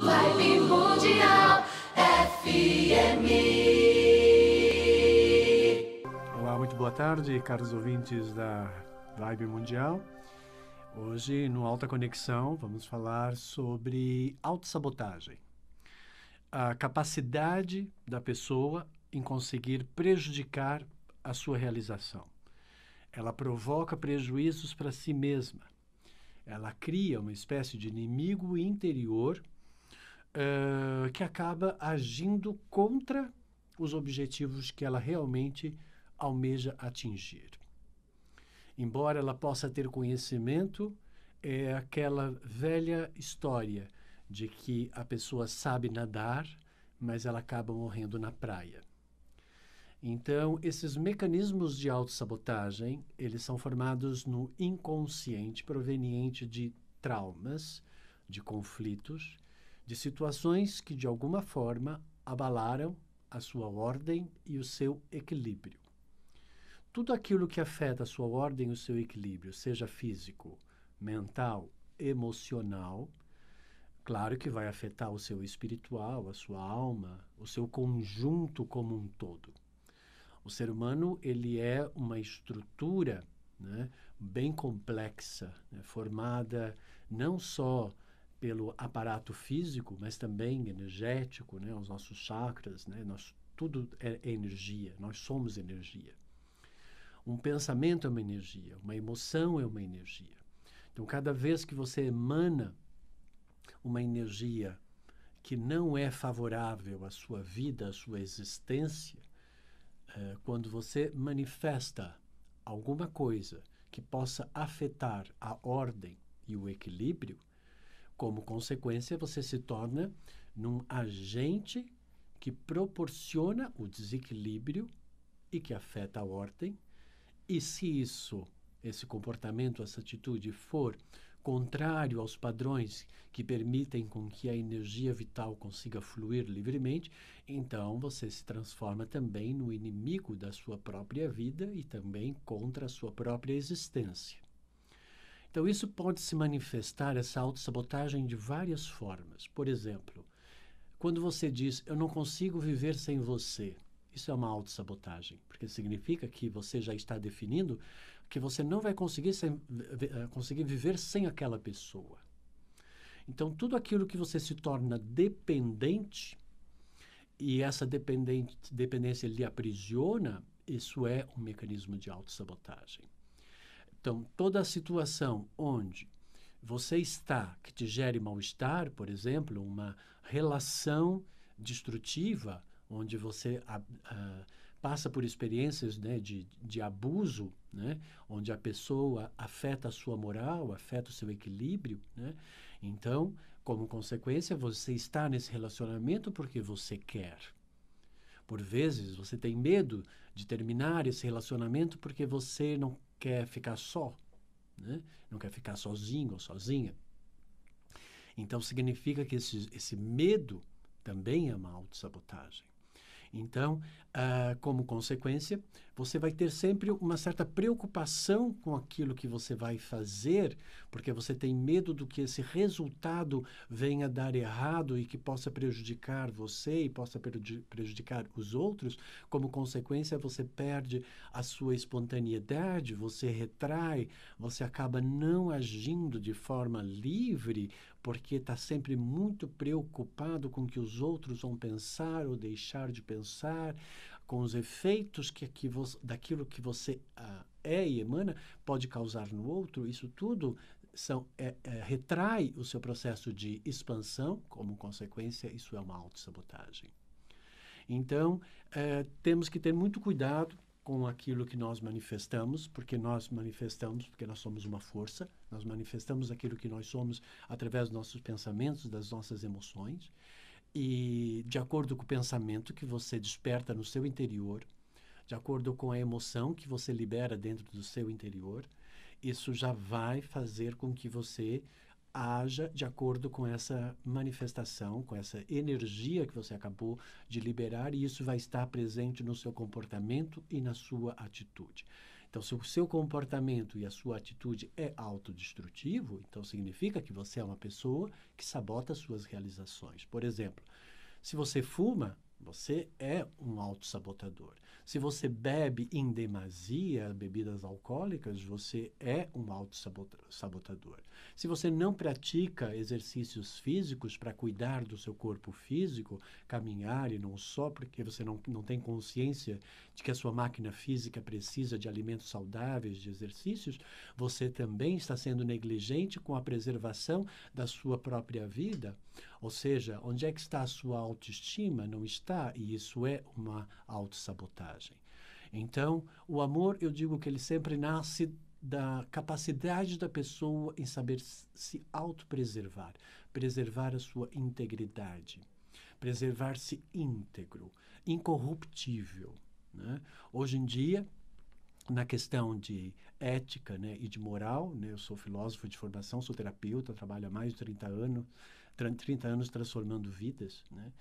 Vibe Mundial FM. Olá, muito boa tarde, caros ouvintes da Vibe Mundial. Hoje, no Alta Conexão, vamos falar sobre autossabotagem. A capacidade da pessoa em conseguir prejudicar a sua realização. Ela provoca prejuízos para si mesma. Ela cria uma espécie de inimigo interior eh, que acaba agindo contra os objetivos que ela realmente almeja atingir. Embora ela possa ter conhecimento, é aquela velha história de que a pessoa sabe nadar, mas ela acaba morrendo na praia. Então, esses mecanismos de autossabotagem, eles são formados no inconsciente proveniente de traumas, de conflitos de situações que de alguma forma abalaram a sua ordem e o seu equilíbrio. Tudo aquilo que afeta a sua ordem e o seu equilíbrio, seja físico, mental, emocional, claro que vai afetar o seu espiritual, a sua alma, o seu conjunto como um todo. O ser humano ele é uma estrutura né, bem complexa, né, formada não só pelo aparato físico, mas também energético, né? os nossos chakras, né? Nós, tudo é energia, nós somos energia. Um pensamento é uma energia, uma emoção é uma energia. Então, cada vez que você emana uma energia que não é favorável à sua vida, à sua existência, é, quando você manifesta alguma coisa que possa afetar a ordem e o equilíbrio, como consequência, você se torna num agente que proporciona o desequilíbrio e que afeta a ordem. E se isso, esse comportamento, essa atitude for contrário aos padrões que permitem com que a energia vital consiga fluir livremente, então você se transforma também no inimigo da sua própria vida e também contra a sua própria existência. Então, isso pode se manifestar, essa autossabotagem, de várias formas. Por exemplo, quando você diz, eu não consigo viver sem você, isso é uma autossabotagem, porque significa que você já está definindo que você não vai conseguir, sem, eh, conseguir viver sem aquela pessoa. Então, tudo aquilo que você se torna dependente e essa dependência lhe aprisiona, isso é um mecanismo de autossabotagem. Então, toda a situação onde você está, que te gere mal-estar, por exemplo, uma relação destrutiva, onde você passa por experiências né, de, de abuso, né, onde a pessoa afeta a sua moral, afeta o seu equilíbrio. Né? Então, como consequência, você está nesse relacionamento porque você quer. Por vezes, você tem medo de terminar esse relacionamento porque você não quer ficar só, né? não quer ficar sozinho ou sozinha. Então significa que esse, esse medo também é uma autossabotagem. Então, ah, como consequência, você vai ter sempre uma certa preocupação com aquilo que você vai fazer, porque você tem medo do que esse resultado venha dar errado e que possa prejudicar você e possa prejudicar os outros. Como consequência, você perde a sua espontaneidade, você retrai, você acaba não agindo de forma livre porque está sempre muito preocupado com o que os outros vão pensar ou deixar de pensar, com os efeitos que, que daquilo que você ah, é e emana pode causar no outro. Isso tudo são, é, é, retrai o seu processo de expansão, como consequência, isso é uma autossabotagem. Então, é, temos que ter muito cuidado com aquilo que nós manifestamos, porque nós manifestamos, porque nós somos uma força, nós manifestamos aquilo que nós somos através dos nossos pensamentos, das nossas emoções, e de acordo com o pensamento que você desperta no seu interior, de acordo com a emoção que você libera dentro do seu interior, isso já vai fazer com que você haja de acordo com essa manifestação, com essa energia que você acabou de liberar, e isso vai estar presente no seu comportamento e na sua atitude. Então, se o seu comportamento e a sua atitude é autodestrutivo, então significa que você é uma pessoa que sabota suas realizações. Por exemplo, se você fuma, você é um autossabotador. Se você bebe em demasia bebidas alcoólicas, você é um auto-sabotador. Se você não pratica exercícios físicos para cuidar do seu corpo físico, caminhar e não só, porque você não, não tem consciência de que a sua máquina física precisa de alimentos saudáveis, de exercícios, você também está sendo negligente com a preservação da sua própria vida. Ou seja, onde é que está a sua autoestima? Não está, e isso é uma autossabotagem. Então, o amor, eu digo que ele sempre nasce da capacidade da pessoa em saber se autopreservar, preservar a sua integridade, preservar-se íntegro, incorruptível. Né? Hoje em dia, na questão de ética né, e de moral, né, eu sou filósofo de formação, sou terapeuta, trabalho há mais de 30 anos 30 anos transformando vidas, né?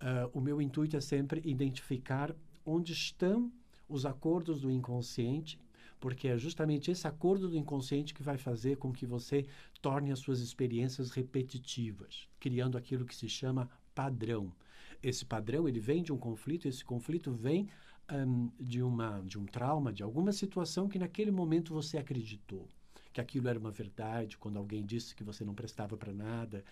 Uh, o meu intuito é sempre identificar onde estão os acordos do inconsciente, porque é justamente esse acordo do inconsciente que vai fazer com que você torne as suas experiências repetitivas, criando aquilo que se chama padrão. Esse padrão ele vem de um conflito, esse conflito vem um, de uma de um trauma, de alguma situação que naquele momento você acreditou que aquilo era uma verdade, quando alguém disse que você não prestava para nada,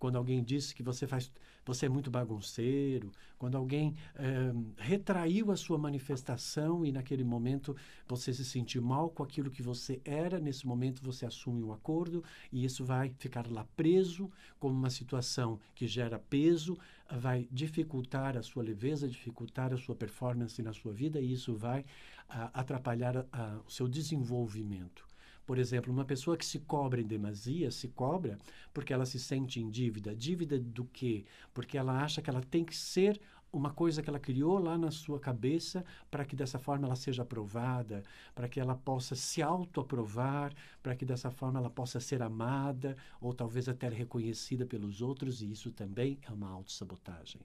quando alguém disse que você faz, você é muito bagunceiro, quando alguém é, retraiu a sua manifestação e naquele momento você se sentiu mal com aquilo que você era, nesse momento você assume o acordo e isso vai ficar lá preso como uma situação que gera peso, vai dificultar a sua leveza, dificultar a sua performance na sua vida e isso vai a, ah, atrapalhar a, ah, a, o seu desenvolvimento. Por exemplo, uma pessoa que se cobra em demasia, se cobra porque ela se sente em dívida. Dívida do quê? Porque ela acha que ela tem que ser uma coisa que ela criou lá na sua cabeça para que dessa forma ela seja aprovada, para que ela possa se autoaprovar, para que dessa forma ela possa ser amada ou talvez até reconhecida pelos outros, e isso também é uma autossabotagem.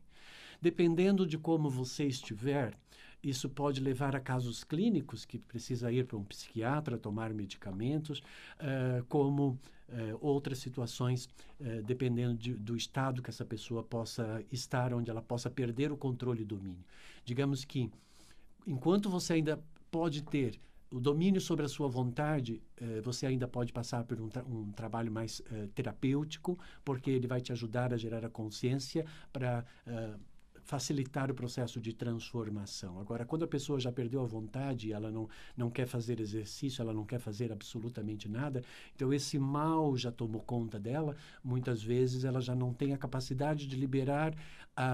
Dependendo de como você estiver, isso pode levar a casos clínicos que precisa ir para um psiquiatra tomar medicamentos, uh, como uh, outras situações, uh, dependendo de, do estado que essa pessoa possa estar, onde ela possa perder o controle e domínio. Digamos que, enquanto você ainda pode ter o domínio sobre a sua vontade, eh, você ainda pode passar por um, tra um trabalho mais eh, terapêutico, porque ele vai te ajudar a gerar a consciência para eh, facilitar o processo de transformação. Agora, quando a pessoa já perdeu a vontade, ela não, não quer fazer exercício, ela não quer fazer absolutamente nada, então esse mal já tomou conta dela, muitas vezes ela já não tem a capacidade de liberar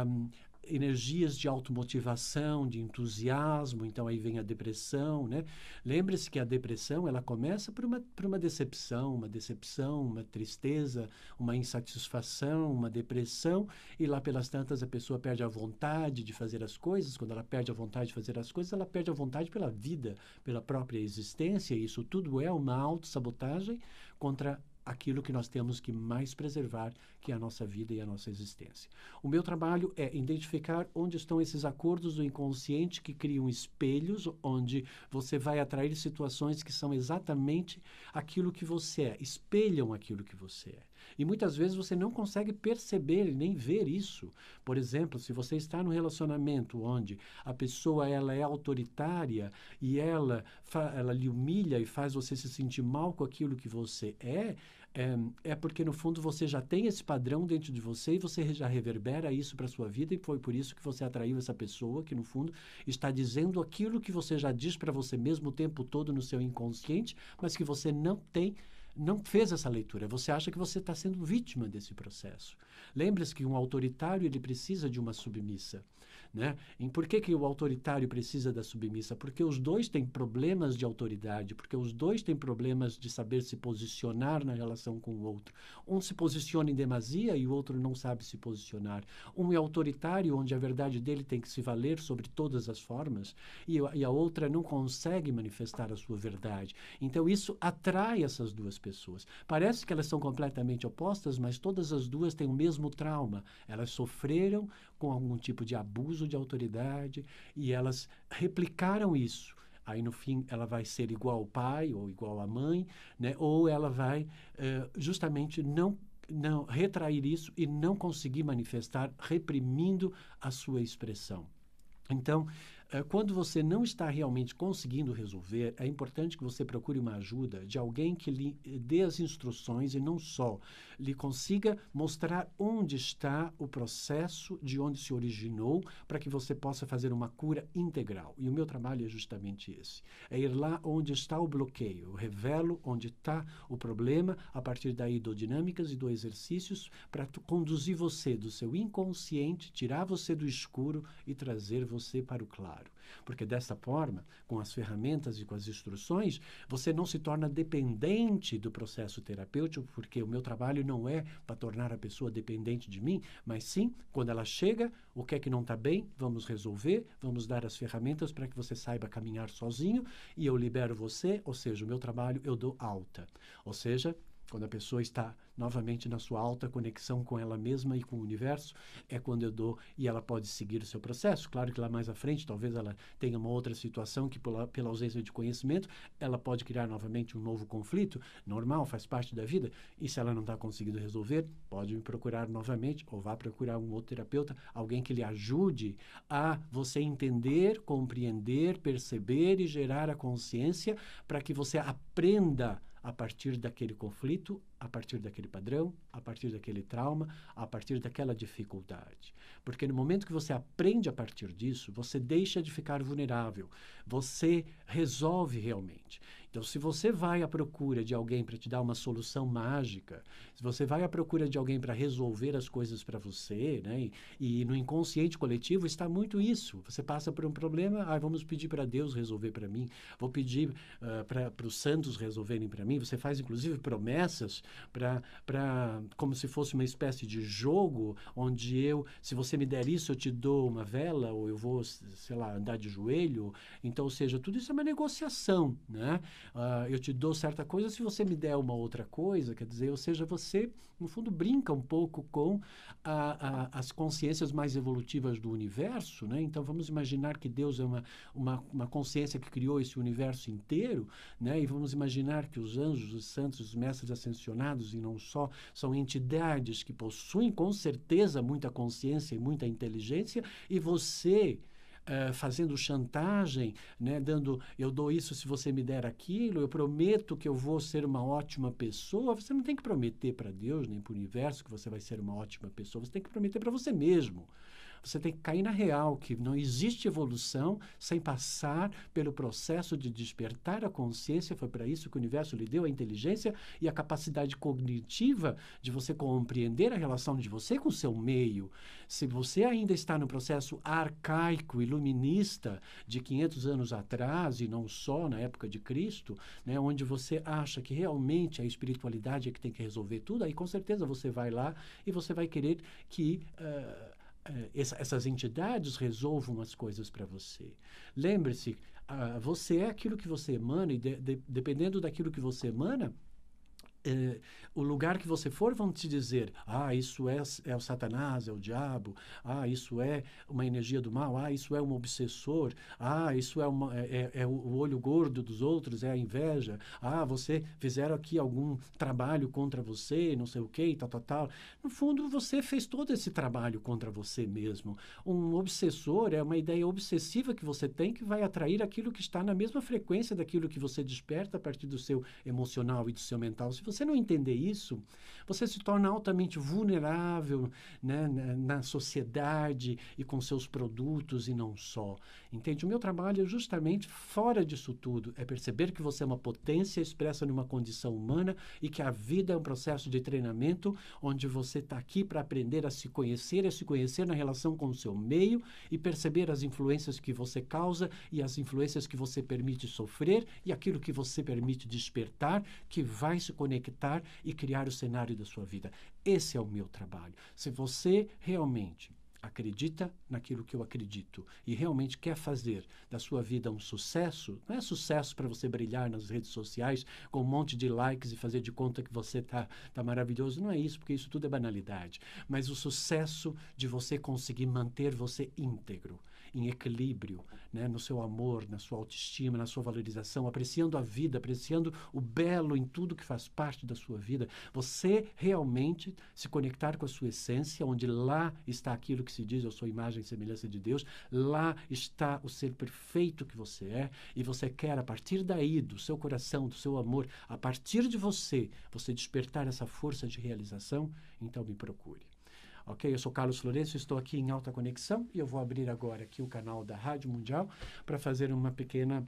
um, ah, energias de automotivação, de entusiasmo, então aí vem a depressão, né? Lembre-se que a depressão, ela começa por uma, por uma decepção, uma decepção, uma tristeza, uma insatisfação, uma depressão, e lá pelas tantas a pessoa perde a vontade de fazer as coisas, quando ela perde a vontade de fazer as coisas, ela perde a vontade pela vida, pela própria existência, e isso tudo é uma autossabotagem contra aquilo que nós temos que mais preservar, que é a nossa vida e a nossa existência. O meu trabalho é identificar onde estão esses acordos do inconsciente que criam espelhos, onde você vai atrair situações que são exatamente aquilo que você é, espelham aquilo que você é. E muitas vezes você não consegue perceber nem ver isso. Por exemplo, se você está num relacionamento onde a pessoa ela é autoritária e ela, ela lhe humilha e faz você se sentir mal com aquilo que você é, é, é porque no fundo você já tem esse padrão dentro de você e você já reverbera isso para sua vida e foi por isso que você atraiu essa pessoa que no fundo está dizendo aquilo que você já diz para você mesmo o tempo todo no seu inconsciente, mas que você não tem não fez essa leitura. Você acha que você está sendo vítima desse processo. Lembre-se que um autoritário ele precisa de uma submissa. Né? Em por que, que o autoritário precisa da submissa? Porque os dois têm problemas de autoridade, porque os dois têm problemas de saber se posicionar na relação com o outro. Um se posiciona em demasia e o outro não sabe se posicionar. Um é autoritário, onde a verdade dele tem que se valer sobre todas as formas, e, e a outra não consegue manifestar a sua verdade. Então, isso atrai essas duas pessoas. Parece que elas são completamente opostas, mas todas as duas têm o mesmo trauma. Elas sofreram com algum tipo de abuso de autoridade e elas replicaram isso. Aí, no fim, ela vai ser igual ao pai ou igual à mãe, né? ou ela vai eh, justamente não não retrair isso e não conseguir manifestar reprimindo a sua expressão. Então, é, quando você não está realmente conseguindo resolver, é importante que você procure uma ajuda de alguém que lhe eh, dê as instruções e não só lhe consiga mostrar onde está o processo, de onde se originou, para que você possa fazer uma cura integral. E o meu trabalho é justamente esse: é ir lá onde está o bloqueio, eu revelo onde está o problema, a partir daí dou dinâmicas e dou exercícios para conduzir você do seu inconsciente, tirar você do escuro e trazer você para o claro claro. Porque dessa forma, com as ferramentas e com as instruções, você não se torna dependente do processo terapêutico, porque o meu trabalho não é para tornar a pessoa dependente de mim, mas sim, quando ela chega, o que é que não está bem, vamos resolver, vamos dar as ferramentas para que você saiba caminhar sozinho e eu libero você, ou seja, o meu trabalho eu dou alta. Ou seja, quando a pessoa está novamente na sua alta conexão com ela mesma e com o universo, é quando eu dou e ela pode seguir o seu processo. Claro que lá mais à frente, talvez ela tenha uma outra situação que, pela, pela ausência de conhecimento, ela pode criar novamente um novo conflito, normal, faz parte da vida. E se ela não está conseguindo resolver, pode me procurar novamente ou vá procurar um outro terapeuta, alguém que lhe ajude a você entender, compreender, perceber e gerar a consciência para que você aprenda a partir daquele conflito a partir daquele padrão, a partir daquele trauma, a partir daquela dificuldade. Porque no momento que você aprende a partir disso, você deixa de ficar vulnerável, você resolve realmente. Então, se você vai à procura de alguém para te dar uma solução mágica, se você vai à procura de alguém para resolver as coisas para você, né? E, e, no inconsciente coletivo está muito isso. Você passa por um problema, ah, vamos pedir para Deus resolver para mim, vou pedir uh, para os santos resolverem para mim. Você faz inclusive promessas para como se fosse uma espécie de jogo onde eu, se você me der isso, eu te dou uma vela ou eu vou, sei lá, andar de joelho. Então, ou seja, tudo isso é uma negociação, né? Uh, eu te dou certa coisa se você me der uma outra coisa, quer dizer, ou seja, você no fundo brinca um pouco com a, a, as consciências mais evolutivas do universo, né? Então, vamos imaginar que Deus é uma, uma, uma consciência que criou esse universo inteiro, né? E vamos imaginar que os anjos, os santos, os mestres ascensionados e não só, são entidades que possuem com certeza muita consciência e muita inteligência, e você. Uh, fazendo chantagem, né, dando eu dou isso se você me der aquilo, eu prometo que eu vou ser uma ótima pessoa. Você não tem que prometer para Deus nem para o universo que você vai ser uma ótima pessoa, você tem que prometer para você mesmo. Você tem que cair na real que não existe evolução sem passar pelo processo de despertar a consciência. Foi para isso que o universo lhe deu a inteligência e a capacidade cognitiva de você compreender a relação de você com o seu meio. Se você ainda está no processo arcaico, iluminista de 500 anos atrás e não só na época de Cristo, né, onde você acha que realmente a espiritualidade é que tem que resolver tudo, aí com certeza você vai lá e você vai querer que uh, eh, essas entidades resolvam as coisas para você. Lembre-se, ah, você é aquilo que você emana e de, de, dependendo daquilo que você emana, eh, o lugar que você for vão te dizer: ah, isso é, é o Satanás, é o diabo, ah, isso é uma energia do mal, ah, isso é um obsessor, ah, isso é, uma, é, é, é o olho gordo dos outros, é a inveja, ah, você fizeram aqui algum trabalho contra você, não sei o que, tal, tal, tal. No fundo, você fez todo esse trabalho contra você mesmo. Um obsessor é uma ideia obsessiva que você tem que vai atrair aquilo que está na mesma frequência daquilo que você desperta a partir do seu emocional e do seu mental. Se você não entender isso, você se torna altamente vulnerável né, na, na sociedade e com seus produtos e não só. Entende? O meu trabalho é justamente fora disso tudo, é perceber que você é uma potência expressa numa condição humana e que a vida é um processo de treinamento onde você está aqui para aprender a se conhecer, a se conhecer na relação com o seu meio e perceber as influências que você causa e as influências que você permite sofrer e aquilo que você permite despertar, que vai se conectar conectar e criar o cenário da sua vida. Esse é o meu trabalho. Se você realmente acredita naquilo que eu acredito e realmente quer fazer da sua vida um sucesso, não é sucesso para você brilhar nas redes sociais com um monte de likes e fazer de conta que você está tá maravilhoso. Não é isso, porque isso tudo é banalidade. Mas o sucesso de você conseguir manter você íntegro, em equilíbrio, né? no seu amor, na sua autoestima, na sua valorização, apreciando a vida, apreciando o belo em tudo que faz parte da sua vida. Você realmente se conectar com a sua essência, onde lá está aquilo que se diz, eu sou imagem e semelhança de Deus, lá está o ser perfeito que você é, e você quer, a partir daí, do seu coração, do seu amor, a partir de você, você despertar essa força de realização, então me procure. Ok? Eu sou Carlos Florencio, estou aqui em Alta Conexão e eu vou abrir agora aqui o canal da Rádio Mundial para fazer uma pequena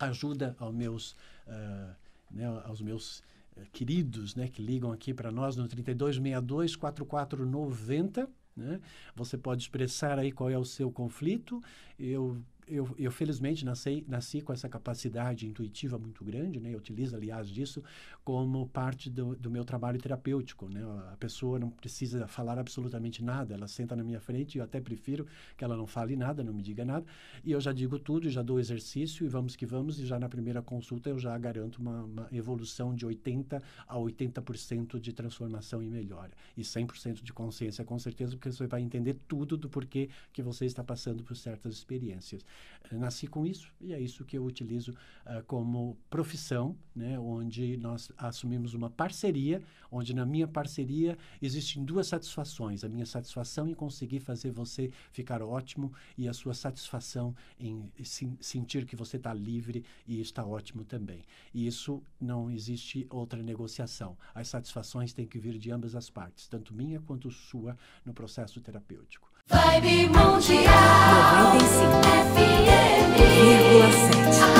ajuda aos meus, uh, né, aos meus uh, queridos né, que ligam aqui para nós no 3262 4490. Né? Você pode expressar aí qual é o seu conflito. Eu eu, eu, felizmente nasci, nasci com essa capacidade intuitiva muito grande, né? Eu utilizo, aliás, disso como parte do, do, meu trabalho terapêutico, né? A pessoa não precisa falar absolutamente nada, ela senta na minha frente, e eu até prefiro que ela não fale nada, não me diga nada, e eu já digo tudo, já dou exercício e vamos que vamos, e já na primeira consulta eu já garanto uma, uma evolução de 80% a 80% de transformação e melhora, e 100% de consciência, com certeza, porque você vai entender tudo do porquê que você está passando por certas experiências. Eh, nasci com isso e é isso que eu utilizo uh, como profissão, né, onde nós assumimos uma parceria, onde na minha parceria existem duas satisfações: a minha satisfação em conseguir fazer você ficar ótimo e a sua satisfação em se, sentir que você está livre e está ótimo também. E isso não existe outra negociação. As satisfações têm que vir de ambas as partes, tanto minha quanto sua, no processo terapêutico. Vibe Mundial. boa sete.